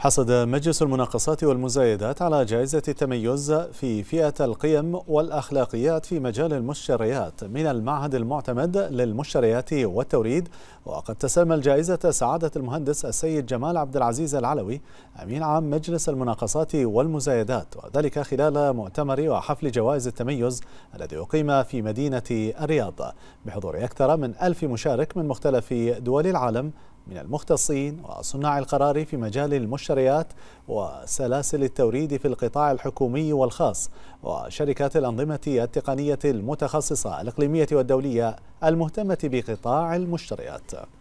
حصد مجلس المناقصات والمزايدات على جائزة التميز في فئة القيم والأخلاقيات في مجال المشتريات من المعهد المعتمد للمشتريات والتوريد وقد تسلم الجائزة سعادة المهندس السيد جمال عبد العزيز العلوي أمين عام مجلس المناقصات والمزايدات وذلك خلال مؤتمر وحفل جوائز التميز الذي أقيم في مدينة الرياض بحضور أكثر من ألف مشارك من مختلف دول العالم من المختصين وصناع القرار في مجال المشتريات وسلاسل التوريد في القطاع الحكومي والخاص وشركات الأنظمة التقنية المتخصصة الإقليمية والدولية المهتمة بقطاع المشتريات